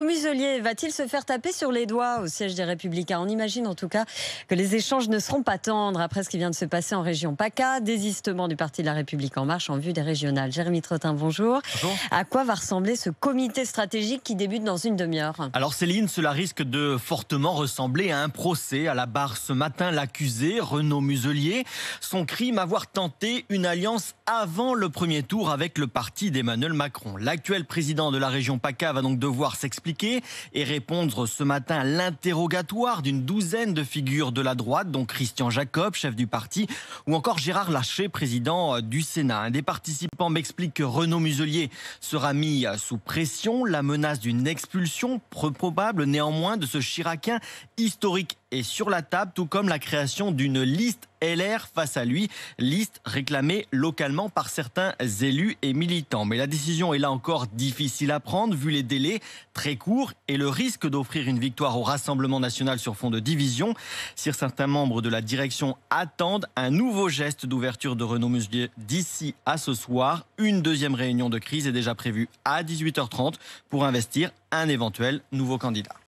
Muselier va-t-il se faire taper sur les doigts au siège des Républicains On imagine en tout cas que les échanges ne seront pas tendres après ce qui vient de se passer en région PACA, désistement du Parti de la République en marche en vue des régionales. Jérémy Trottin, bonjour. À quoi va ressembler ce comité stratégique qui débute dans une demi-heure Alors Céline, cela risque de fortement ressembler à un procès. À la barre ce matin, l'accusé, Renaud Muselier, son crime, avoir tenté une alliance avant le premier tour avec le parti d'Emmanuel Macron. L'actuel président de la région PACA va donc devoir s'expliquer et répondre ce matin à l'interrogatoire d'une douzaine de figures de la droite, dont Christian Jacob, chef du parti, ou encore Gérard Larcher, président euh, du Sénat. Un des participants m'explique que Renaud Muselier sera mis euh, sous pression, la menace d'une expulsion probable néanmoins de ce chiraquin historique est sur la table, tout comme la création d'une liste LR face à lui, liste réclamée localement par certains élus et militants. Mais la décision est là encore difficile à prendre vu les délais très courts et le risque d'offrir une victoire au Rassemblement national sur fond de division. Si certains membres de la direction attendent un nouveau geste d'ouverture de Renault Muselier d'ici à ce soir, une deuxième réunion de crise est déjà prévue à 18h30 pour investir un éventuel nouveau candidat.